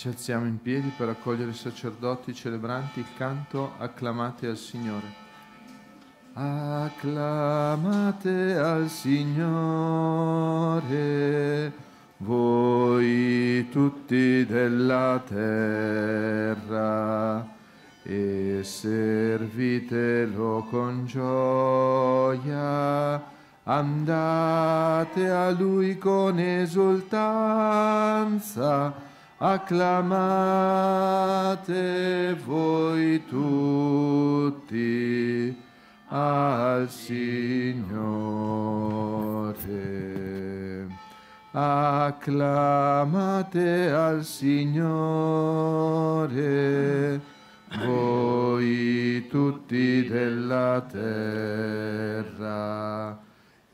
Ci alziamo in piedi per accogliere i sacerdoti celebranti il canto Acclamate al Signore. Acclamate al Signore, voi tutti della terra, e servitelo con gioia. Andate a Lui con esultanza acclamate voi tutti al Signore. Acclamate al Signore voi tutti della terra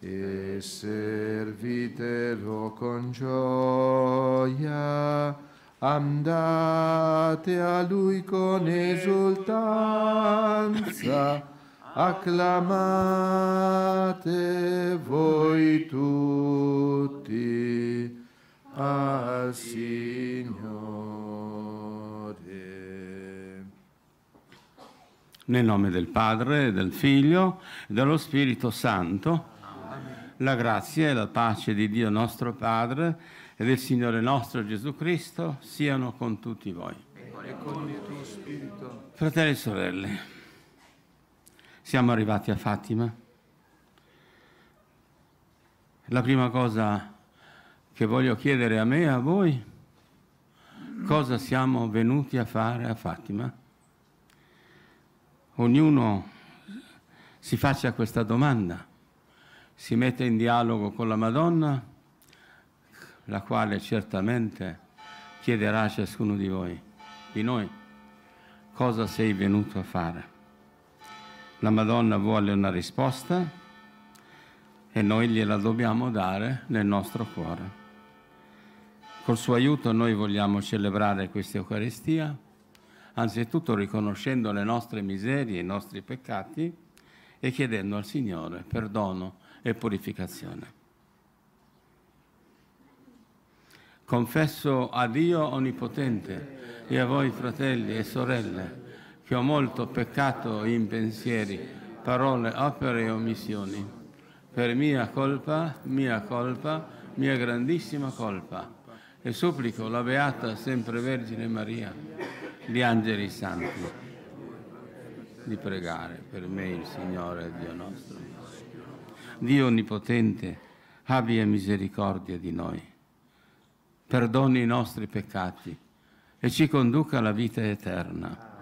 e servitelo con gioia Andate a lui con esultanza, acclamate voi tutti al Signore. Nel nome del Padre, del Figlio e dello Spirito Santo, Amen. la grazia e la pace di Dio nostro Padre e del Signore nostro Gesù Cristo siano con tutti voi. E con il tuo spirito. Fratelli e sorelle, siamo arrivati a Fatima. La prima cosa che voglio chiedere a me e a voi, cosa siamo venuti a fare a Fatima? Ognuno si faccia questa domanda, si mette in dialogo con la Madonna la quale certamente chiederà a ciascuno di voi, di noi, cosa sei venuto a fare. La Madonna vuole una risposta e noi gliela dobbiamo dare nel nostro cuore. Col suo aiuto noi vogliamo celebrare questa Eucaristia, anzitutto riconoscendo le nostre miserie, i nostri peccati e chiedendo al Signore perdono e purificazione. Confesso a Dio Onnipotente e a voi fratelli e sorelle che ho molto peccato in pensieri, parole, opere e omissioni. Per mia colpa, mia colpa, mia grandissima colpa. E supplico la Beata Sempre Vergine Maria, gli angeli santi, di pregare per me il Signore Dio nostro. Dio Onnipotente, abbia misericordia di noi perdoni i nostri peccati e ci conduca alla vita eterna.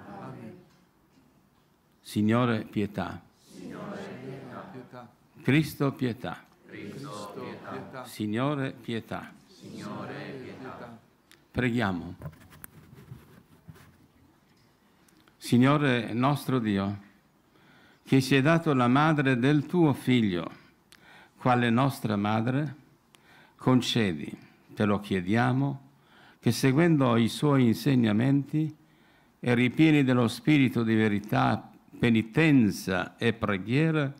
Signore pietà. Signore pietà. Cristo pietà. Cristo pietà. Signore pietà. Signore pietà. Preghiamo. Signore nostro Dio, che ci hai dato la madre del tuo figlio, quale nostra madre, concedi te lo chiediamo, che seguendo i suoi insegnamenti e ripieni dello spirito di verità, penitenza e preghiera,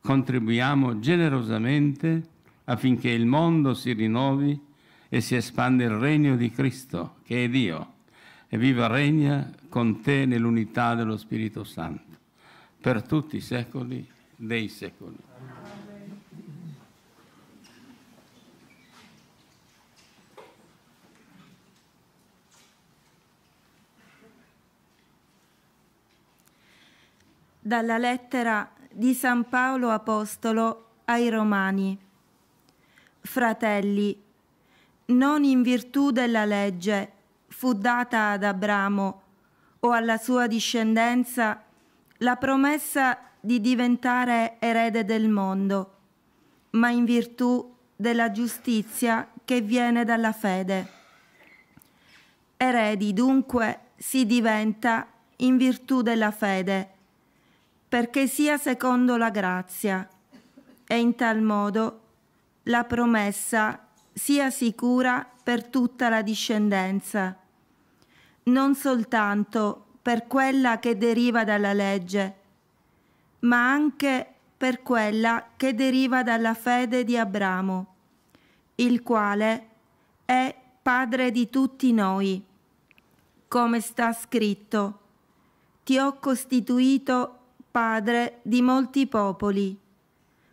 contribuiamo generosamente affinché il mondo si rinnovi e si espanda il regno di Cristo, che è Dio, e viva regna con te nell'unità dello Spirito Santo, per tutti i secoli dei secoli. dalla lettera di San Paolo Apostolo ai Romani. Fratelli, non in virtù della legge fu data ad Abramo o alla sua discendenza la promessa di diventare erede del mondo, ma in virtù della giustizia che viene dalla fede. Eredi dunque si diventa in virtù della fede perché sia secondo la grazia, e in tal modo la promessa sia sicura per tutta la discendenza, non soltanto per quella che deriva dalla legge, ma anche per quella che deriva dalla fede di Abramo, il quale è padre di tutti noi, come sta scritto, ti ho costituito Padre di molti popoli,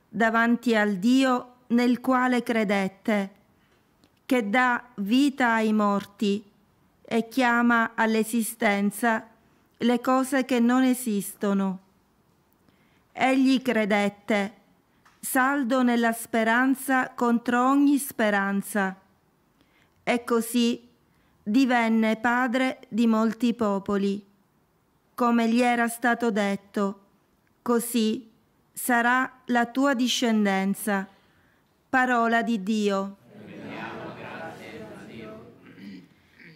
davanti al Dio nel quale credette, che dà vita ai morti e chiama all'esistenza le cose che non esistono. Egli credette, saldo nella speranza contro ogni speranza, e così divenne padre di molti popoli, come gli era stato detto così sarà la tua discendenza. Parola di Dio.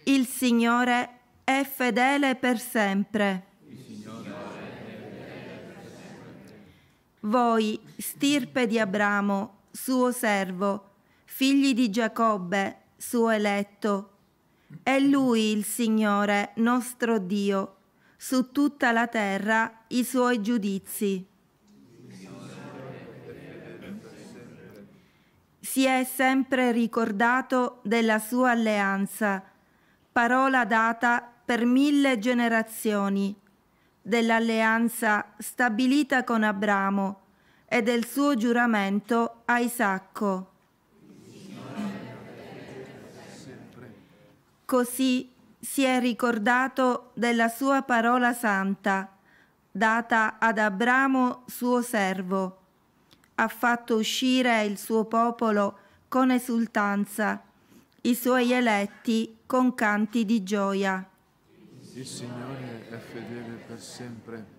Il Signore è fedele per sempre. Voi, stirpe di Abramo, suo servo, figli di Giacobbe, suo eletto, è Lui il Signore, nostro Dio, su tutta la terra i suoi giudizi. Si è sempre ricordato della sua alleanza, parola data per mille generazioni, dell'alleanza stabilita con Abramo e del suo giuramento a Isacco. Così si è ricordato della sua parola santa, data ad Abramo suo servo. Ha fatto uscire il suo popolo con esultanza, i suoi eletti con canti di gioia. Il Signore è fedele per sempre.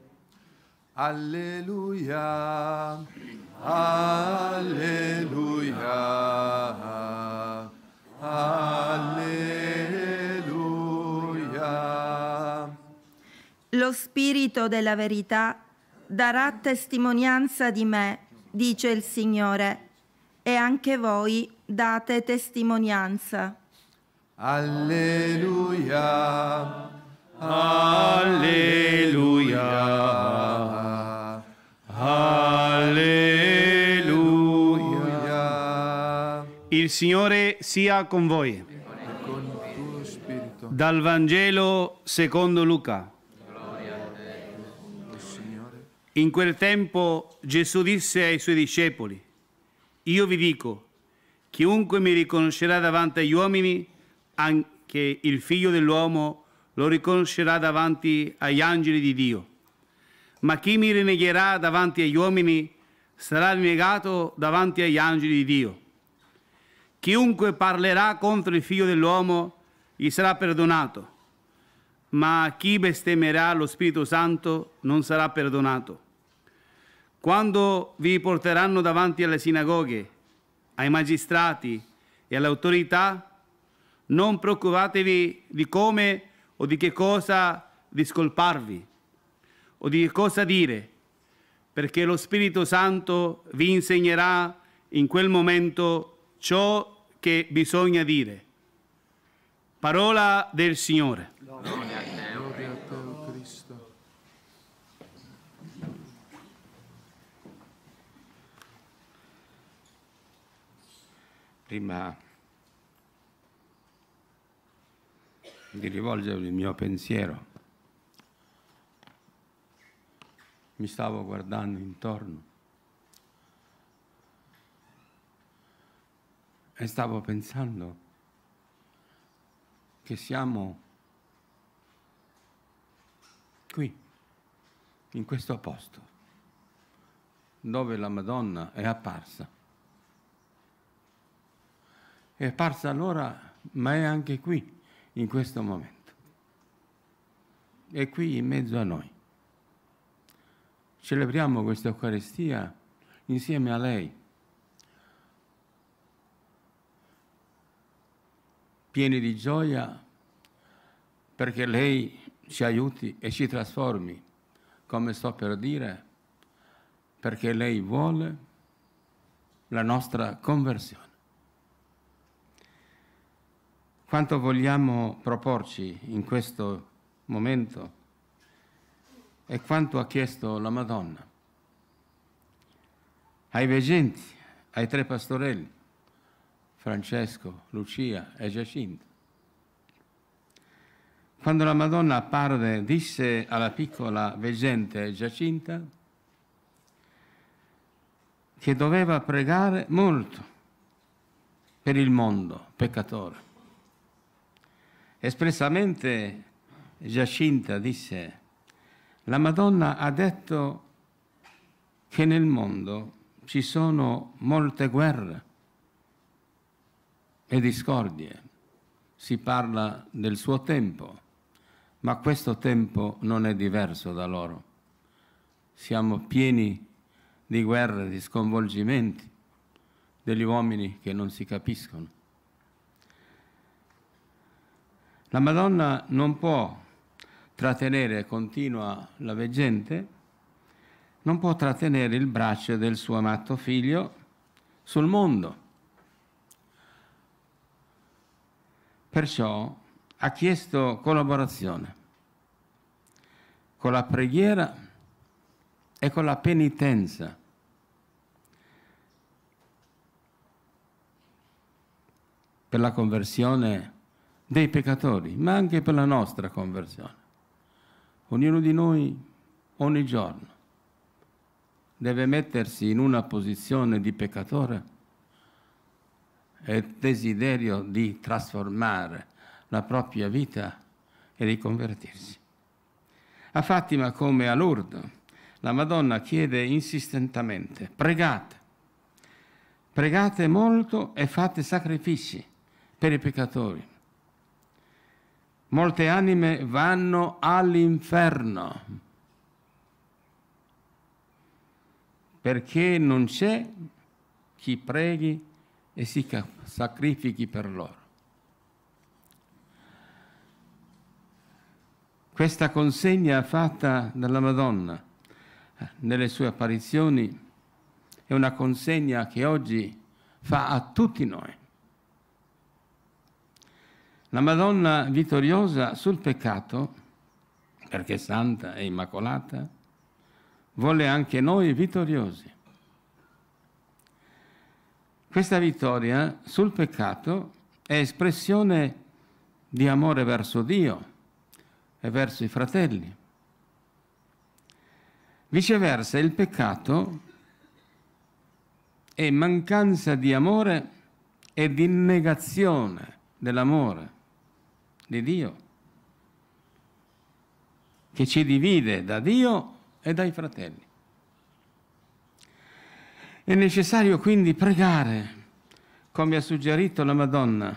Alleluia, alleluia, alleluia verità. Lo Spirito della verità darà testimonianza di me, dice il Signore, e anche voi date testimonianza. Alleluia. Alleluia. Alleluia. Il Signore sia con voi. Dal Vangelo secondo Luca. In quel tempo Gesù disse ai suoi discepoli, io vi dico, chiunque mi riconoscerà davanti agli uomini, anche il figlio dell'uomo lo riconoscerà davanti agli angeli di Dio. Ma chi mi rinnegherà davanti agli uomini sarà rinnegato davanti agli angeli di Dio. Chiunque parlerà contro il figlio dell'uomo gli sarà perdonato, ma chi bestemmerà lo Spirito Santo non sarà perdonato. Quando vi porteranno davanti alle sinagoghe, ai magistrati e alle autorità, non preoccupatevi di come o di che cosa discolparvi o di che cosa dire, perché lo Spirito Santo vi insegnerà in quel momento ciò che bisogna dire Parola del Signore. Gloria a te, Cristo. Prima di rivolgere il mio pensiero, mi stavo guardando intorno e stavo pensando che siamo qui, in questo posto, dove la Madonna è apparsa. È apparsa allora, ma è anche qui, in questo momento. È qui in mezzo a noi. Celebriamo questa Eucaristia insieme a lei pieni di gioia perché lei ci aiuti e ci trasformi, come sto per dire, perché lei vuole la nostra conversione. Quanto vogliamo proporci in questo momento e quanto ha chiesto la Madonna ai veggenti, ai tre pastorelli, Francesco, Lucia e Giacinto. Quando la Madonna apparve, disse alla piccola veggente Giacinta che doveva pregare molto per il mondo peccatore. Espressamente Giacinta disse, la Madonna ha detto che nel mondo ci sono molte guerre, e discordie, si parla del suo tempo, ma questo tempo non è diverso da loro. Siamo pieni di guerre, di sconvolgimenti, degli uomini che non si capiscono. La Madonna non può trattenere continua la veggente, non può trattenere il braccio del suo amato figlio sul mondo Perciò ha chiesto collaborazione con la preghiera e con la penitenza. per la conversione dei peccatori, ma anche per la nostra conversione. Ognuno di noi ogni giorno deve mettersi in una posizione di peccatore e il desiderio di trasformare la propria vita e di convertirsi. A Fatima come a Lourdes, la Madonna chiede insistentemente, pregate, pregate molto e fate sacrifici per i peccatori. Molte anime vanno all'inferno perché non c'è chi preghi e si sacrifichi per loro. Questa consegna fatta dalla Madonna eh, nelle sue apparizioni è una consegna che oggi fa a tutti noi. La Madonna vittoriosa sul peccato, perché santa e immacolata, vuole anche noi vittoriosi. Questa vittoria sul peccato è espressione di amore verso Dio e verso i fratelli. Viceversa, il peccato è mancanza di amore e di negazione dell'amore di Dio, che ci divide da Dio e dai fratelli. È necessario quindi pregare, come ha suggerito la Madonna,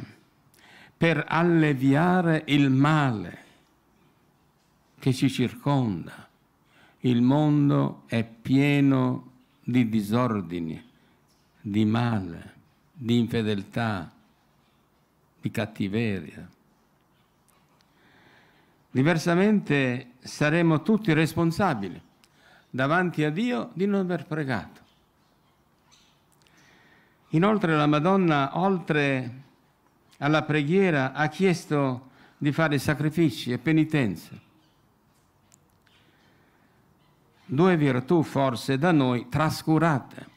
per alleviare il male che ci circonda. Il mondo è pieno di disordini, di male, di infedeltà, di cattiveria. Diversamente saremo tutti responsabili davanti a Dio di non aver pregato. Inoltre la Madonna, oltre alla preghiera, ha chiesto di fare sacrifici e penitenze. Due virtù forse da noi trascurate.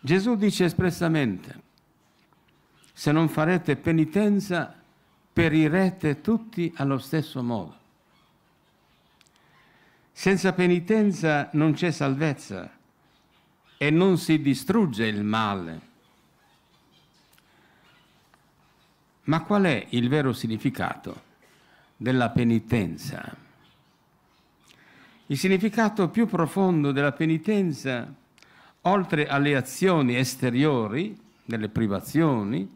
Gesù dice espressamente, se non farete penitenza, perirete tutti allo stesso modo. Senza penitenza non c'è salvezza, e non si distrugge il male. Ma qual è il vero significato della penitenza? Il significato più profondo della penitenza, oltre alle azioni esteriori, delle privazioni,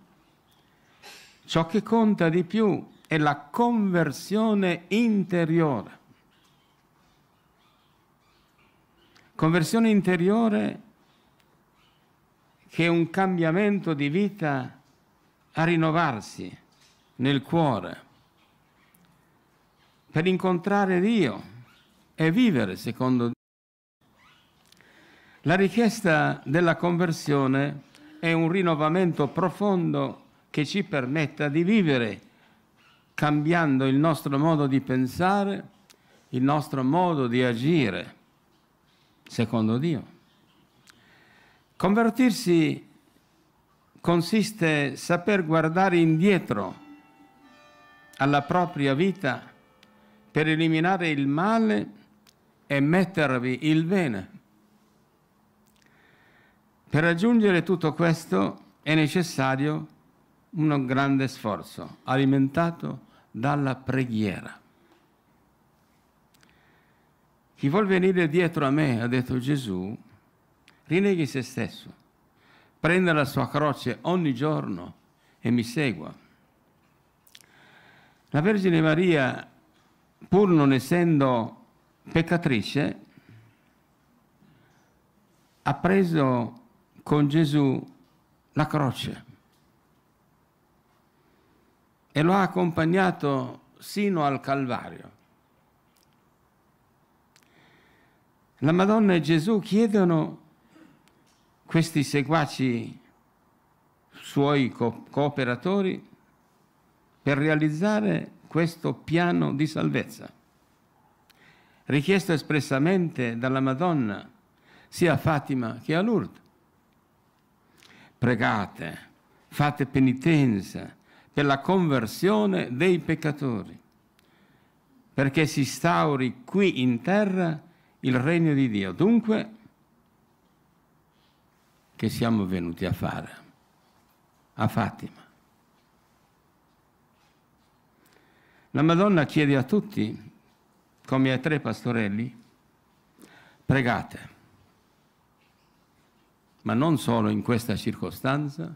ciò che conta di più è la conversione interiore. Conversione interiore è che un cambiamento di vita a rinnovarsi nel cuore per incontrare Dio e vivere secondo Dio. La richiesta della conversione è un rinnovamento profondo che ci permetta di vivere cambiando il nostro modo di pensare, il nostro modo di agire secondo Dio. Convertirsi consiste saper guardare indietro alla propria vita per eliminare il male e mettervi il bene. Per raggiungere tutto questo è necessario un grande sforzo alimentato dalla preghiera. Chi vuol venire dietro a me, ha detto Gesù, Rinneghi se stesso, prenda la sua croce ogni giorno e mi segua. La Vergine Maria, pur non essendo peccatrice, ha preso con Gesù la croce e lo ha accompagnato sino al Calvario. La Madonna e Gesù chiedono questi seguaci suoi co- cooperatori per realizzare questo piano di salvezza, richiesto espressamente dalla Madonna sia a Fatima che a Lourdes. Pregate, fate penitenza per la conversione dei peccatori, perché si stauri qui in terra il regno di Dio. Dunque, che siamo venuti a fare a Fatima. La Madonna chiede a tutti, come ai tre pastorelli, pregate, ma non solo in questa circostanza,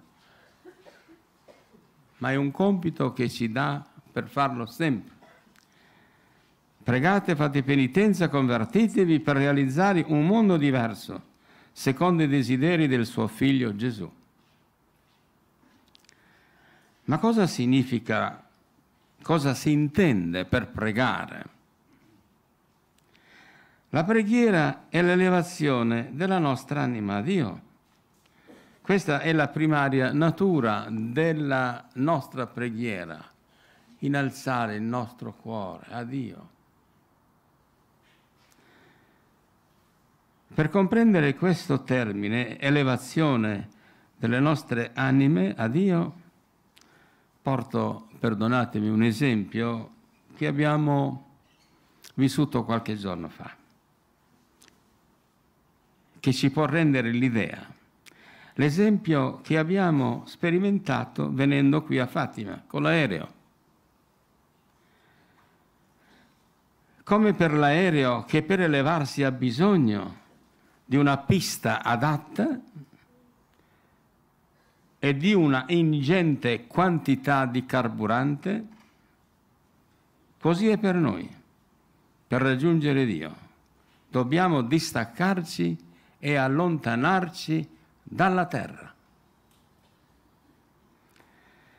ma è un compito che ci dà per farlo sempre. Pregate, fate penitenza, convertitevi per realizzare un mondo diverso secondo i desideri del suo figlio Gesù. Ma cosa significa, cosa si intende per pregare? La preghiera è l'elevazione della nostra anima a Dio. Questa è la primaria natura della nostra preghiera, innalzare il nostro cuore a Dio. Per comprendere questo termine, elevazione delle nostre anime a Dio, porto, perdonatemi, un esempio che abbiamo vissuto qualche giorno fa, che ci può rendere l'idea. L'esempio che abbiamo sperimentato venendo qui a Fatima con l'aereo. Come per l'aereo che per elevarsi ha bisogno di una pista adatta e di una ingente quantità di carburante, così è per noi, per raggiungere Dio. Dobbiamo distaccarci e allontanarci dalla terra.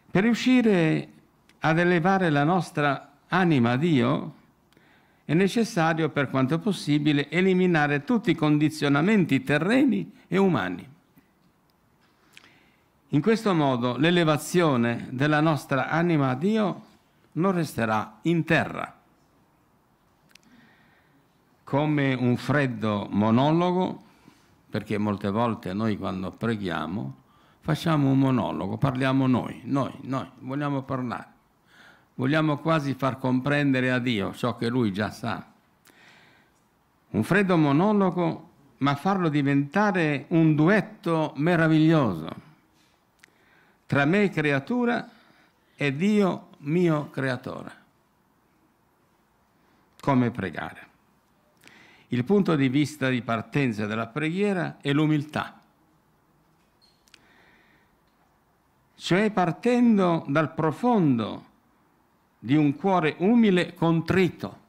Per riuscire ad elevare la nostra anima a Dio, è necessario per quanto possibile eliminare tutti i condizionamenti terreni e umani. In questo modo l'elevazione della nostra anima a Dio non resterà in terra. Come un freddo monologo, perché molte volte noi quando preghiamo facciamo un monologo, parliamo noi, noi, noi, vogliamo parlare vogliamo quasi far comprendere a Dio ciò che lui già sa. Un freddo monologo, ma farlo diventare un duetto meraviglioso tra me creatura e Dio mio creatore. Come pregare? Il punto di vista di partenza della preghiera è l'umiltà. Cioè partendo dal profondo di un cuore umile e contrito,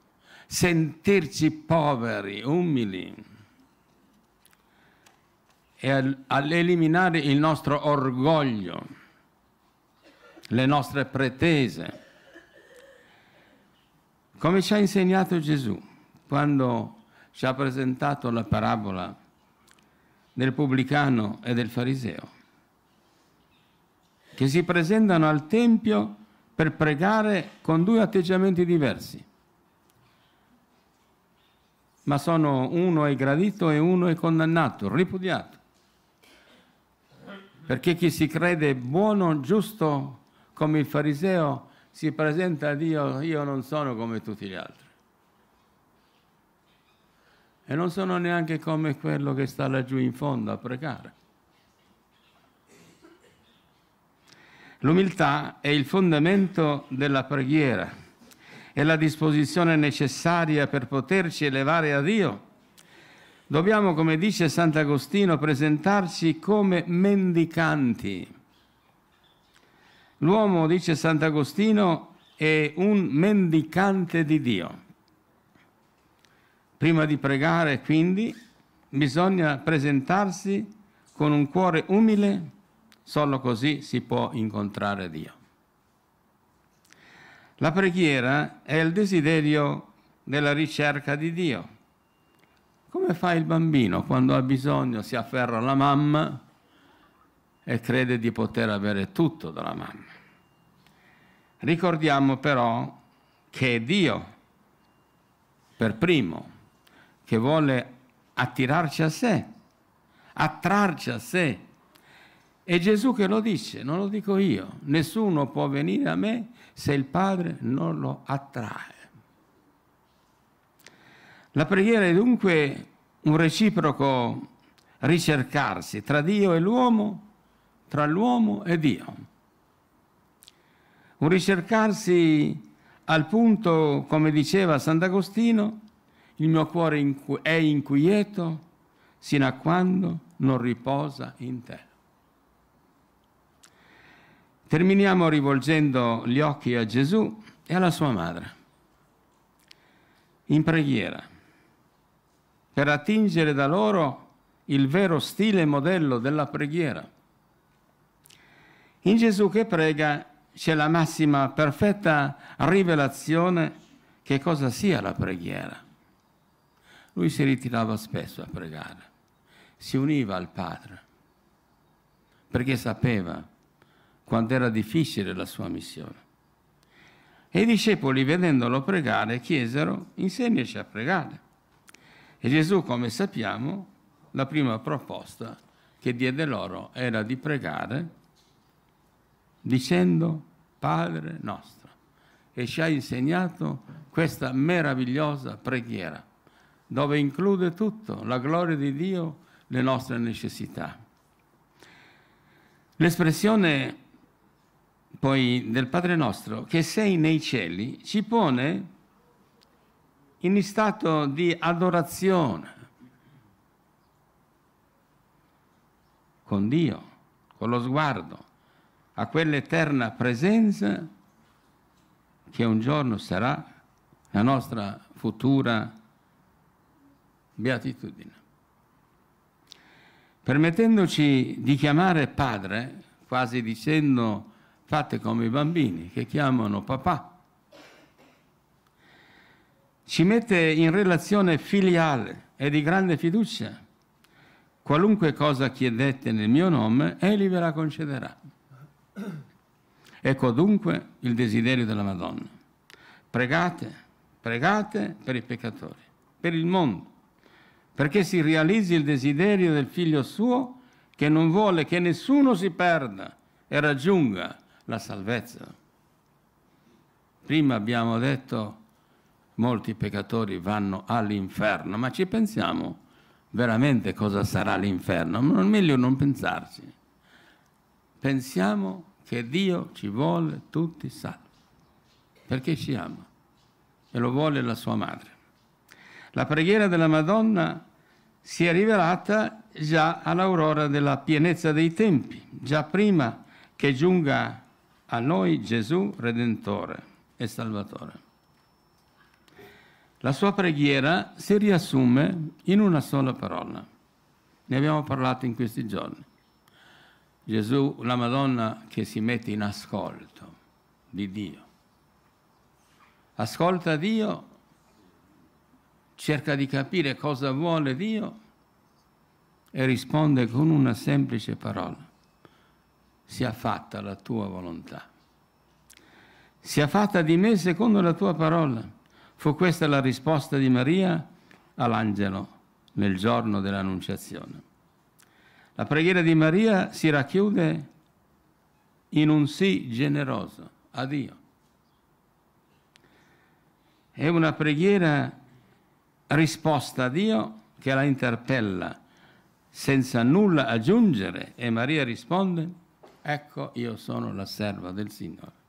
sentirci poveri, umili e all'eliminare il nostro orgoglio, le nostre pretese. Come ci ha insegnato Gesù quando ci ha presentato la parabola del pubblicano e del fariseo, che si presentano al Tempio per pregare con due atteggiamenti diversi. Ma sono uno è gradito e uno è condannato, ripudiato. Perché chi si crede buono, giusto, come il fariseo, si presenta a Dio, io non sono come tutti gli altri. E non sono neanche come quello che sta laggiù in fondo a pregare. L'umiltà è il fondamento della preghiera, è la disposizione necessaria per poterci elevare a Dio. Dobbiamo, come dice Sant'Agostino, presentarci come mendicanti. L'uomo, dice Sant'Agostino, è un mendicante di Dio. Prima di pregare, quindi, bisogna presentarsi con un cuore umile Solo così si può incontrare Dio. La preghiera è il desiderio della ricerca di Dio. Come fa il bambino quando ha bisogno, si afferra alla mamma e crede di poter avere tutto dalla mamma. Ricordiamo però che è Dio per primo che vuole attirarci a sé, attrarci a sé è Gesù che lo dice, non lo dico io. Nessuno può venire a me se il Padre non lo attrae. La preghiera è dunque un reciproco ricercarsi tra Dio e l'uomo, tra l'uomo e Dio. Un ricercarsi al punto, come diceva Sant'Agostino, il mio cuore è inquieto sino a quando non riposa in te. Terminiamo rivolgendo gli occhi a Gesù e alla sua madre, in preghiera, per attingere da loro il vero stile e modello della preghiera. In Gesù che prega c'è la massima perfetta rivelazione che cosa sia la preghiera. Lui si ritirava spesso a pregare, si univa al Padre, perché sapeva quanto era difficile la sua missione. E i discepoli, vedendolo pregare, chiesero, insegnaci a pregare. E Gesù, come sappiamo, la prima proposta che diede loro era di pregare dicendo Padre nostro. E ci ha insegnato questa meravigliosa preghiera, dove include tutto, la gloria di Dio, le nostre necessità. L'espressione poi del Padre nostro, che sei nei cieli, ci pone in stato di adorazione con Dio, con lo sguardo a quell'eterna presenza che un giorno sarà la nostra futura beatitudine. Permettendoci di chiamare Padre, quasi dicendo Fate come i bambini che chiamano papà. Ci mette in relazione filiale e di grande fiducia. Qualunque cosa chiedete nel mio nome, Egli ve la concederà. Ecco dunque il desiderio della Madonna. Pregate, pregate per i peccatori, per il mondo, perché si realizzi il desiderio del figlio suo che non vuole che nessuno si perda e raggiunga la salvezza. Prima abbiamo detto molti peccatori vanno all'inferno, ma ci pensiamo veramente cosa sarà l'inferno? Ma è meglio non pensarci. Pensiamo che Dio ci vuole tutti salvi, perché ci ama e lo vuole la sua madre. La preghiera della Madonna si è rivelata già all'aurora della pienezza dei tempi, già prima che giunga a noi Gesù Redentore e Salvatore. La sua preghiera si riassume in una sola parola. Ne abbiamo parlato in questi giorni. Gesù, la Madonna che si mette in ascolto di Dio. Ascolta Dio, cerca di capire cosa vuole Dio e risponde con una semplice parola sia fatta la tua volontà. Sia fatta di me secondo la tua parola. Fu questa la risposta di Maria all'angelo nel giorno dell'Annunciazione. La preghiera di Maria si racchiude in un sì generoso a Dio. È una preghiera risposta a Dio che la interpella senza nulla aggiungere e Maria risponde ecco io sono la serva del Signore.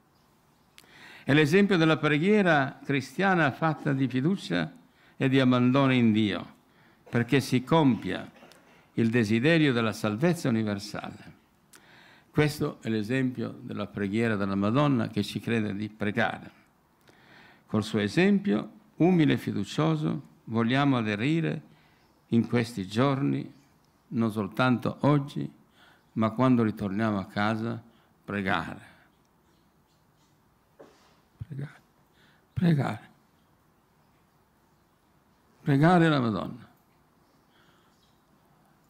È l'esempio della preghiera cristiana fatta di fiducia e di abbandono in Dio, perché si compia il desiderio della salvezza universale. Questo è l'esempio della preghiera della Madonna che ci crede di pregare. Col suo esempio, umile e fiducioso, vogliamo aderire in questi giorni, non soltanto oggi, ma quando ritorniamo a casa pregare. Pregare. Pregare. Pregare la Madonna.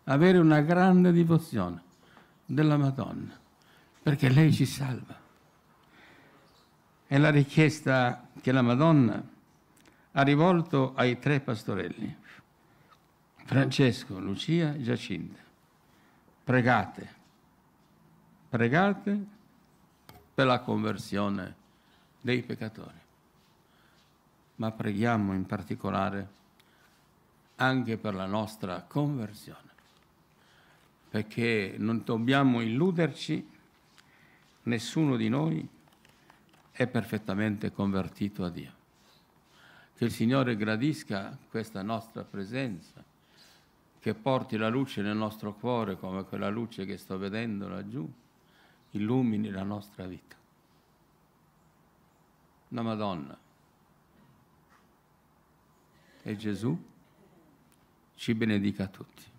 Avere una grande devozione della Madonna, perché lei ci salva. È la richiesta che la Madonna ha rivolto ai tre pastorelli, Francesco, Lucia e Giacinta pregate, pregate per la conversione dei peccatori, ma preghiamo in particolare anche per la nostra conversione, perché non dobbiamo illuderci, nessuno di noi è perfettamente convertito a Dio. Che il Signore gradisca questa nostra presenza che porti la luce nel nostro cuore come quella luce che sto vedendo laggiù, illumini la nostra vita. La Madonna e Gesù ci benedica a tutti.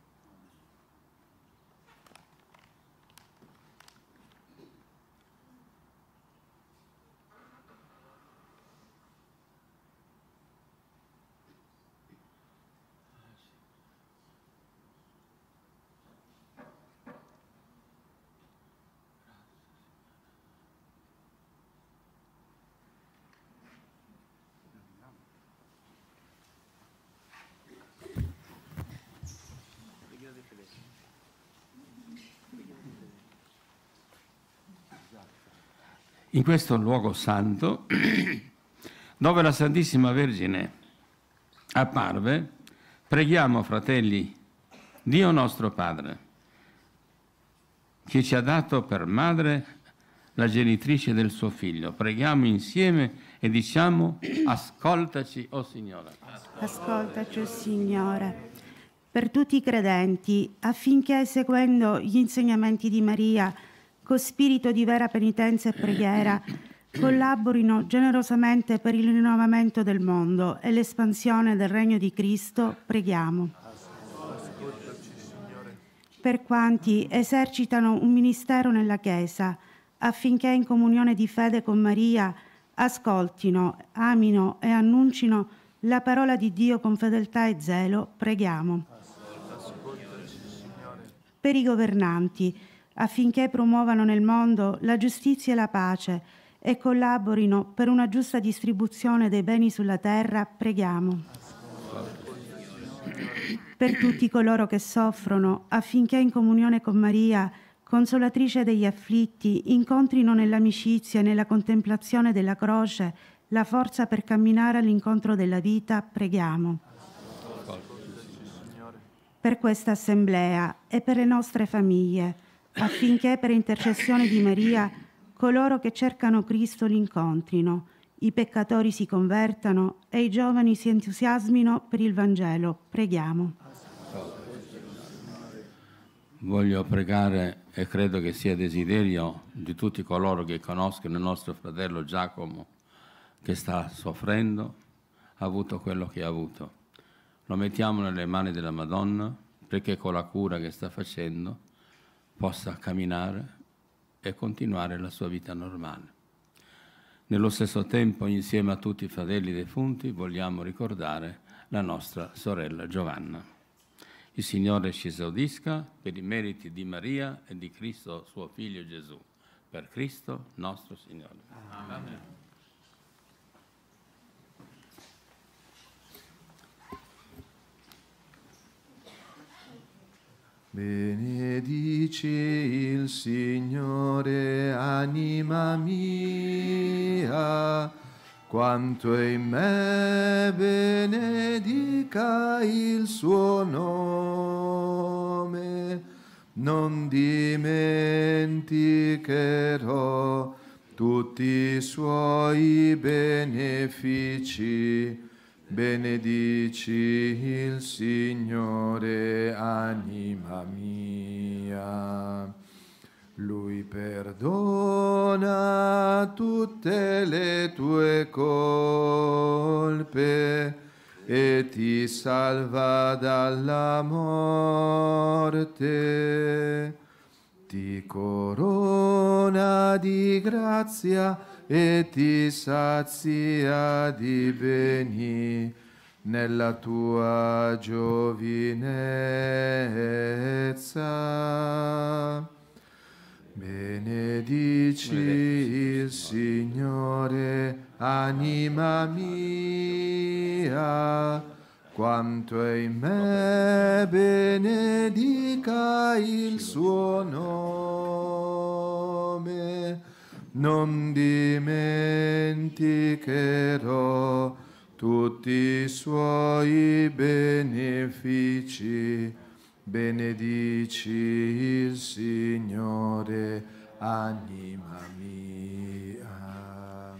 in questo luogo santo dove la Santissima Vergine apparve, preghiamo fratelli, Dio nostro Padre, che ci ha dato per madre la genitrice del suo figlio. Preghiamo insieme e diciamo ascoltaci, o oh Signore. Ascoltaci, o oh Signore. Per tutti i credenti, affinché seguendo gli insegnamenti di Maria, con spirito di vera penitenza e preghiera, collaborino generosamente per il rinnovamento del mondo e l'espansione del regno di Cristo, preghiamo. Per quanti esercitano un ministero nella Chiesa, affinché in comunione di fede con Maria ascoltino, amino e annuncino la parola di Dio con fedeltà e zelo, preghiamo. Per i governanti, affinché promuovano nel mondo la giustizia e la pace e collaborino per una giusta distribuzione dei beni sulla terra, preghiamo. Per tutti coloro che soffrono, affinché in comunione con Maria, consolatrice degli afflitti, incontrino nell'amicizia e nella contemplazione della croce la forza per camminare all'incontro della vita, preghiamo. Per questa assemblea e per le nostre famiglie, affinché per intercessione di Maria coloro che cercano Cristo l'incontrino, li i peccatori si convertano e i giovani si entusiasmino per il Vangelo. Preghiamo. Voglio pregare e credo che sia desiderio di tutti coloro che conoscono il nostro fratello Giacomo che sta soffrendo, ha avuto quello che ha avuto. Lo mettiamo nelle mani della Madonna perché con la cura che sta facendo possa camminare e continuare la sua vita normale. Nello stesso tempo, insieme a tutti i fratelli defunti, vogliamo ricordare la nostra sorella Giovanna. Il Signore ci esaudisca per i meriti di Maria e di Cristo, suo Figlio Gesù. Per Cristo nostro Signore. Amen. Amen. Benedici il Signore, anima mia, quanto in me benedica il suo nome. Non dimenticherò tutti i suoi benefici Benedici il Signore, anima mia. Lui perdona tutte le tue colpe e ti salva dalla morte. Ti corona di grazia e ti sazia di beni nella tua giovinezza. Benedici il Signore, anima mia, quanto è in me benedica il suo nome non dimenticherò tutti i suoi benefici. Benedici il Signore, anima mia.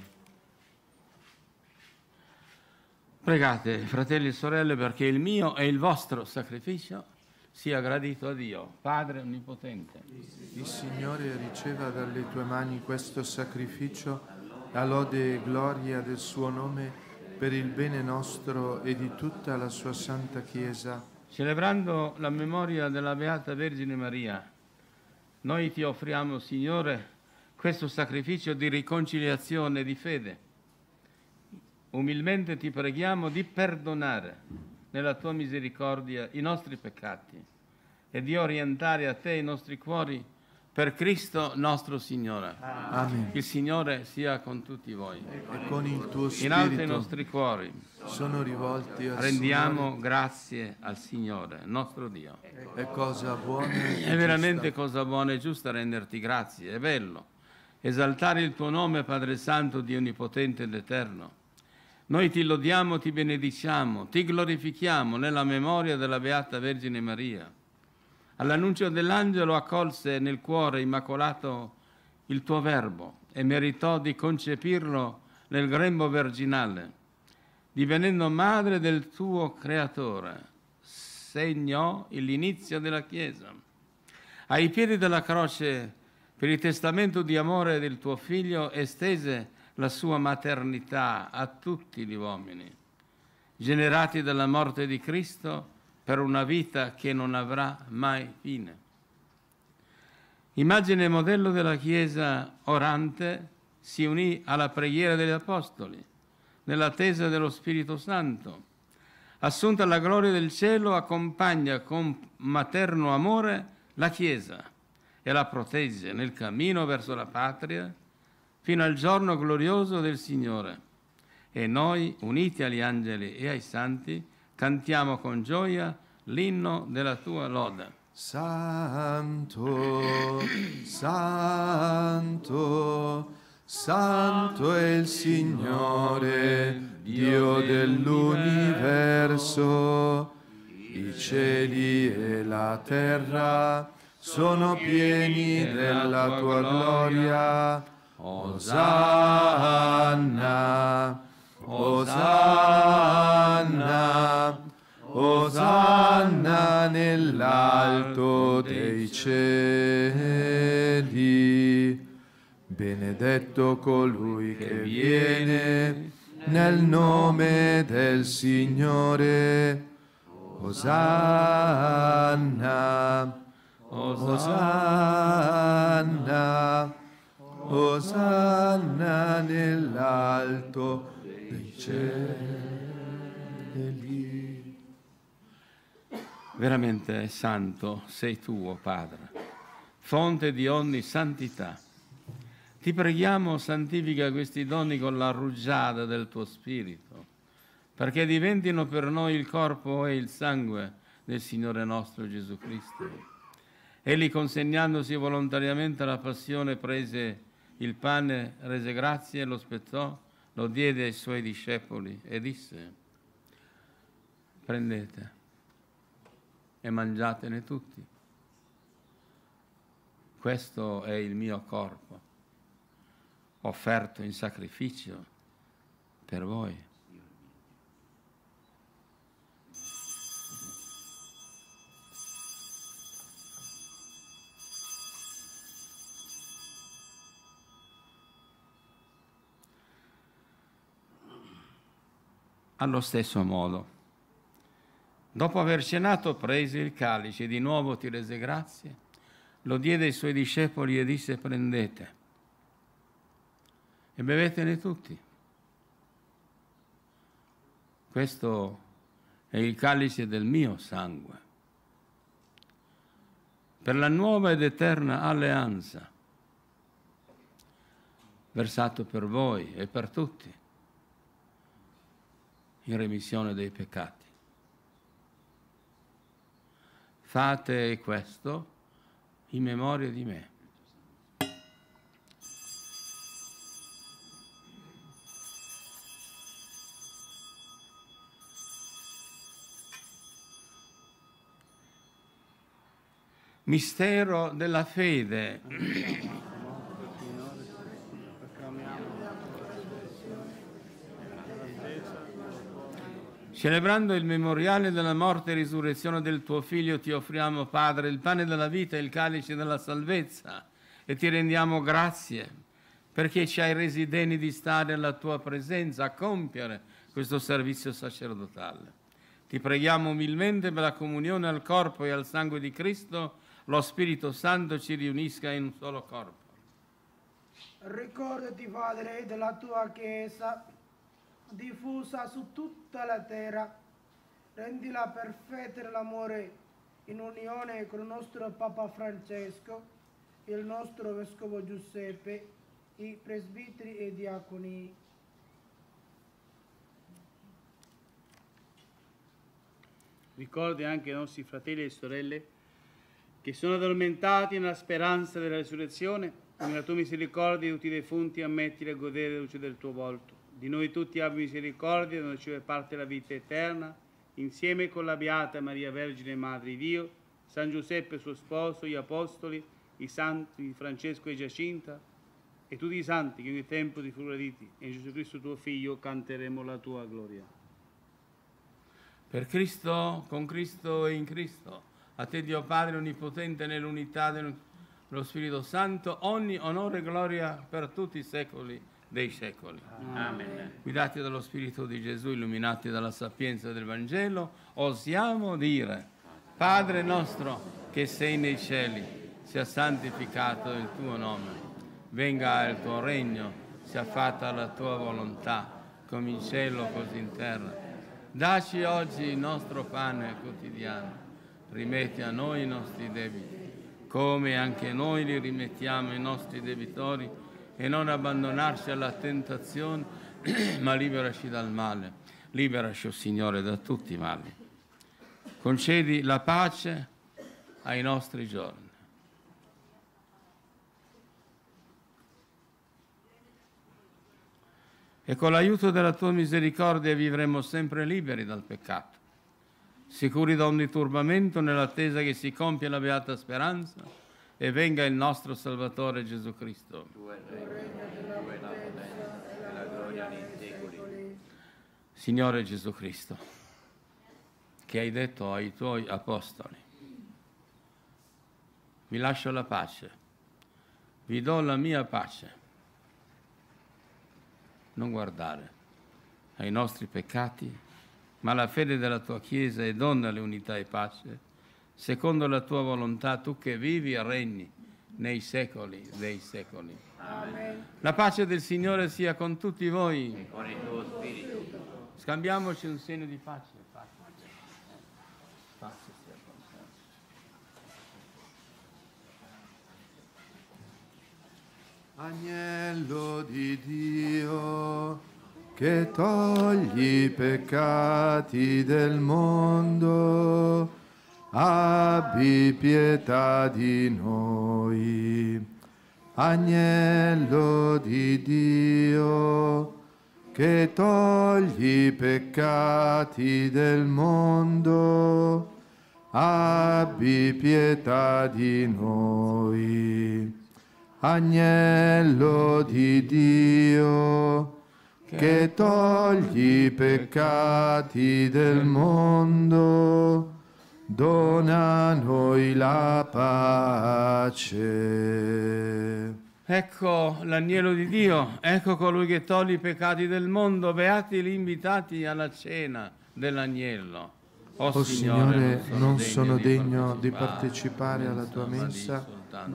Pregate, fratelli e sorelle, perché il mio e il vostro sacrificio sia gradito a Dio, Padre Onnipotente. Il Signore riceva dalle tue mani questo sacrificio, la lode e gloria del suo nome, per il bene nostro e di tutta la sua Santa Chiesa. Celebrando la memoria della Beata Vergine Maria, noi ti offriamo, Signore, questo sacrificio di riconciliazione e di fede. Umilmente ti preghiamo di perdonare nella tua misericordia i nostri peccati e di orientare a te i nostri cuori per Cristo nostro Signore. Amen. Il Signore sia con tutti voi. E con il tuo spirito. In alto i nostri cuori sono rivolti al Rendiamo Signore. grazie al Signore, nostro Dio. È cosa buona. è veramente cosa buona e giusta renderti grazie, è bello. Esaltare il tuo nome, Padre Santo, Dio Onnipotente ed Eterno noi ti lodiamo, ti benediciamo, ti glorifichiamo nella memoria della Beata Vergine Maria. All'annuncio dell'angelo accolse nel cuore immacolato il tuo verbo e meritò di concepirlo nel grembo virginale, divenendo madre del tuo creatore. Segnò l'inizio della Chiesa. Ai piedi della croce, per il testamento di amore del tuo figlio, estese la sua maternità a tutti gli uomini, generati dalla morte di Cristo per una vita che non avrà mai fine. Immagine e modello della Chiesa orante si unì alla preghiera degli Apostoli, nell'attesa dello Spirito Santo. Assunta la gloria del cielo, accompagna con materno amore la Chiesa e la protegge nel cammino verso la patria fino al giorno glorioso del Signore. E noi, uniti agli angeli e ai santi, cantiamo con gioia l'inno della tua lode. Santo, santo, santo è il Signore, Dio dell'universo. I cieli e la terra sono pieni della tua gloria Osanna, Osanna, Osanna nell'alto dei cieli. Benedetto colui che viene nel nome del Signore. Osanna, Osanna. Osanna nell'alto dei cieli. Veramente santo sei tu, oh Padre, fonte di ogni santità. Ti preghiamo, santifica questi doni con la rugiada del tuo Spirito, perché diventino per noi il corpo e il sangue del Signore nostro Gesù Cristo. Egli, consegnandosi volontariamente alla passione, prese il pane, rese grazie, lo spezzò, lo diede ai suoi discepoli e disse, prendete e mangiatene tutti. Questo è il mio corpo, offerto in sacrificio per voi. allo stesso modo. Dopo aver cenato, prese il calice e di nuovo ti rese grazie, lo diede ai suoi discepoli e disse prendete e bevetene tutti. Questo è il calice del mio sangue, per la nuova ed eterna alleanza, versato per voi e per tutti in remissione dei peccati. Fate questo in memoria di me. Mistero della fede. Celebrando il memoriale della morte e risurrezione del tuo Figlio, ti offriamo, Padre, il pane della vita e il calice della salvezza e ti rendiamo grazie perché ci hai resi degni di stare alla tua presenza a compiere questo servizio sacerdotale. Ti preghiamo umilmente per la comunione al corpo e al sangue di Cristo, lo Spirito Santo ci riunisca in un solo corpo. Ricordati, Padre, della tua Chiesa diffusa su tutta la terra. Rendila perfetta l'amore in unione con il nostro Papa Francesco, il nostro Vescovo Giuseppe, i presbiteri e i diaconi. Ricordi anche i nostri fratelli e sorelle che sono addormentati nella speranza della risurrezione, nella tua misericordia tutti i defunti ammettili a godere la luce del tuo volto di noi tutti abbia misericordia, non ci parte la vita eterna, insieme con la Beata Maria Vergine Madre di Dio, San Giuseppe suo sposo, gli Apostoli, i Santi Francesco e Giacinta, e tutti i Santi che ogni tempo ti furono diti, e in Gesù Cristo tuo Figlio canteremo la tua gloria. Per Cristo, con Cristo e in Cristo, a te Dio Padre Onnipotente nell'unità dello Spirito Santo, ogni onore e gloria per tutti i secoli dei secoli. Amen. Guidati dallo Spirito di Gesù, illuminati dalla sapienza del Vangelo, osiamo dire, Padre nostro che sei nei cieli, sia santificato il tuo nome, venga il tuo regno, sia fatta la tua volontà, come in cielo così in terra. Daci oggi il nostro pane quotidiano, rimetti a noi i nostri debiti, come anche noi li rimettiamo i nostri debitori e non abbandonarsi alla tentazione, ma liberaci dal male. Liberaci, oh Signore, da tutti i mali. Concedi la pace ai nostri giorni. E con l'aiuto della tua misericordia vivremo sempre liberi dal peccato, sicuri da ogni turbamento nell'attesa che si compia la beata speranza e venga il nostro Salvatore Gesù Cristo. Signore Gesù Cristo, che hai detto ai tuoi apostoli, vi lascio la pace, vi do la mia pace. Non guardare ai nostri peccati, ma la fede della tua Chiesa e le unità e pace secondo la tua volontà, tu che vivi e regni nei secoli dei secoli. Amen. La pace del Signore sia con tutti voi. E con il tuo spirito. Scambiamoci un segno di pace. Agnello di Dio che togli i peccati del mondo abbi pietà di noi. Agnello di Dio, che togli i peccati del mondo, abbi pietà di noi. Agnello di Dio, che togli i peccati del mondo, dona a noi la pace. Ecco l'agnello di Dio, ecco colui che toglie i peccati del mondo, beati gli invitati alla cena dell'agnello. O oh Signore, Signore, non sono degno di partecipare, di partecipare alla tua mensa,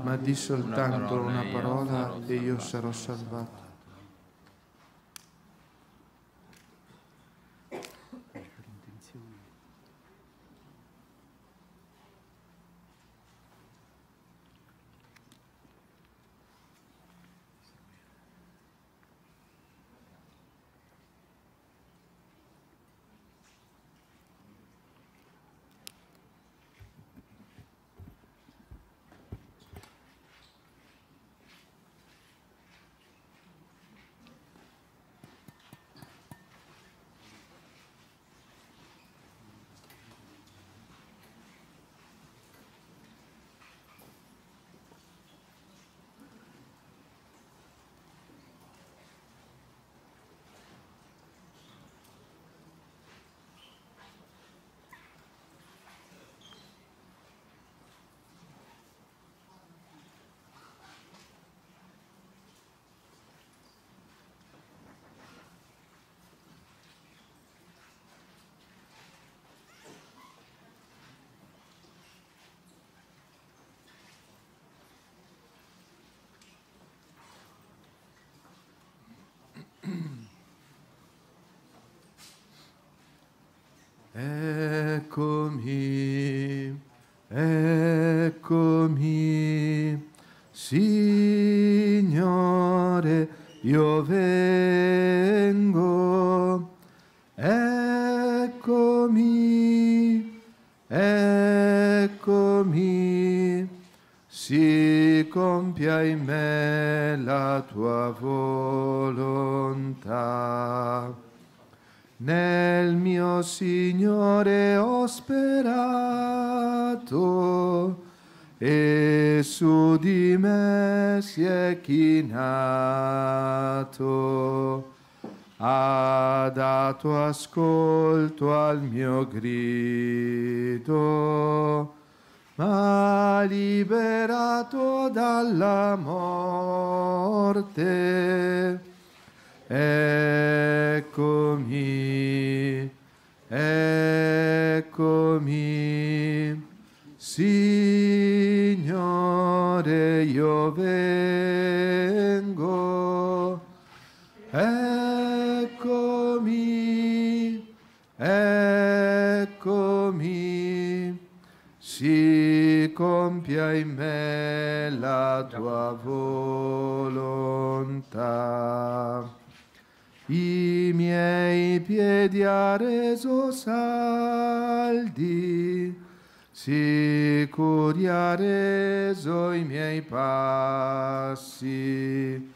ma di soltanto una parola, una parola e io sarò salvato. 에 예. e su di me si è chinato, ha dato ascolto al mio grido, ma liberato dalla morte. Eccomi, eccomi, sì. Signore io vengo, eccomi, eccomi, si compia in me la tua volontà. I miei piedi ha reso saldi, Sicuri ha reso i miei passi,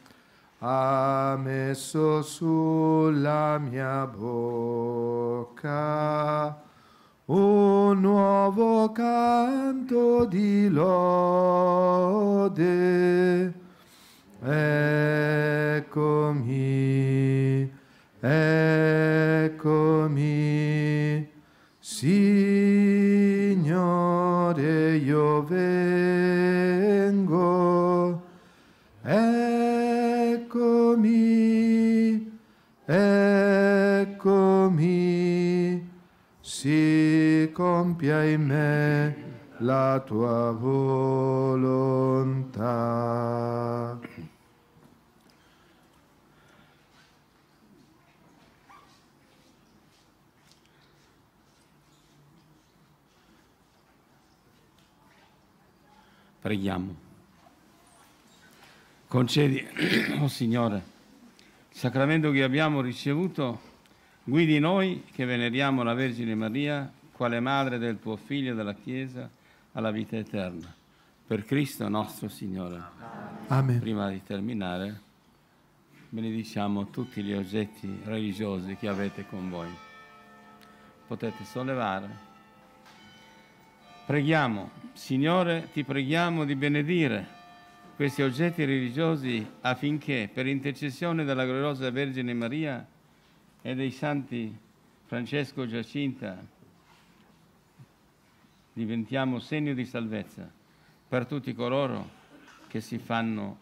ha messo sulla mia bocca un nuovo canto di lode. Eccomi, eccomi, sì. Signore, io vengo, eccomi, eccomi, si compia in me la tua volontà. Preghiamo. Concedi, oh Signore, il sacramento che abbiamo ricevuto, guidi noi che veneriamo la Vergine Maria, quale madre del tuo Figlio e della Chiesa, alla vita eterna. Per Cristo nostro Signore. Amen. Prima di terminare, benediciamo tutti gli oggetti religiosi che avete con voi. Potete sollevare. Preghiamo, Signore, ti preghiamo di benedire questi oggetti religiosi affinché, per intercessione della gloriosa Vergine Maria e dei santi Francesco e Giacinta, diventiamo segno di salvezza per tutti coloro che fanno,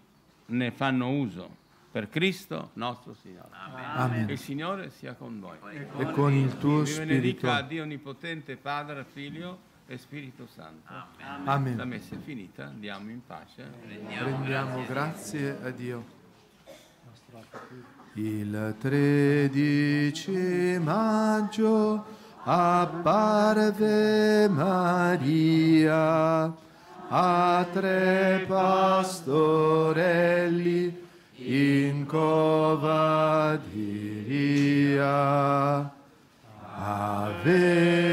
ne fanno uso. Per Cristo nostro Signore. Amen. Il Signore sia con voi. E con il tuo Vi spirito. Vi benedica Dio Onnipotente, Padre, Figlio e Spirito Santo. Amen. Amen. La messa è finita, andiamo in pace. Prendiamo Rendiamo grazie a Dio. Il 13 maggio apparve Maria a tre pastorelli in cova di Ria. Ave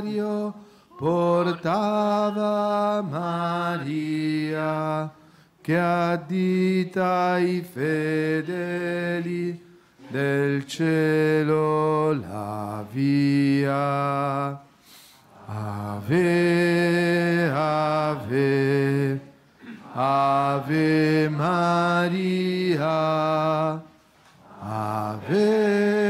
Calvario portava Maria, che addita i fedeli del cielo la via. Ave, ave, ave Maria, ave.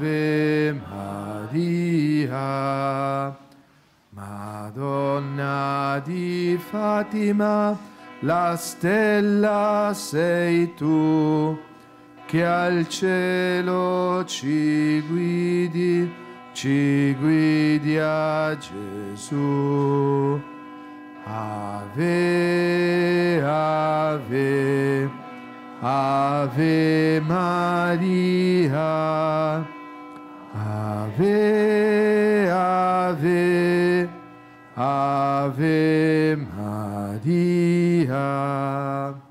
Ave Maria, Madonna di Fatima, la stella sei tu, che al cielo ci guidi, ci guidi a Gesù. Ave, ave, ave Maria, Ave, ave, ave Maria.